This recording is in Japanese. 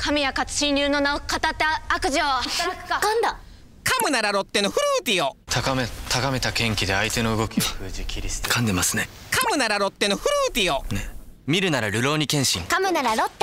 神谷勝新入の名を語って悪事を働くか噛んだ噛むならロッテのフルーティを高め高めた元気で相手の動きを封じ切り捨て噛んでますね噛むならロッテのフルーティを、ね、見るなら流浪に剣心噛むならロッテ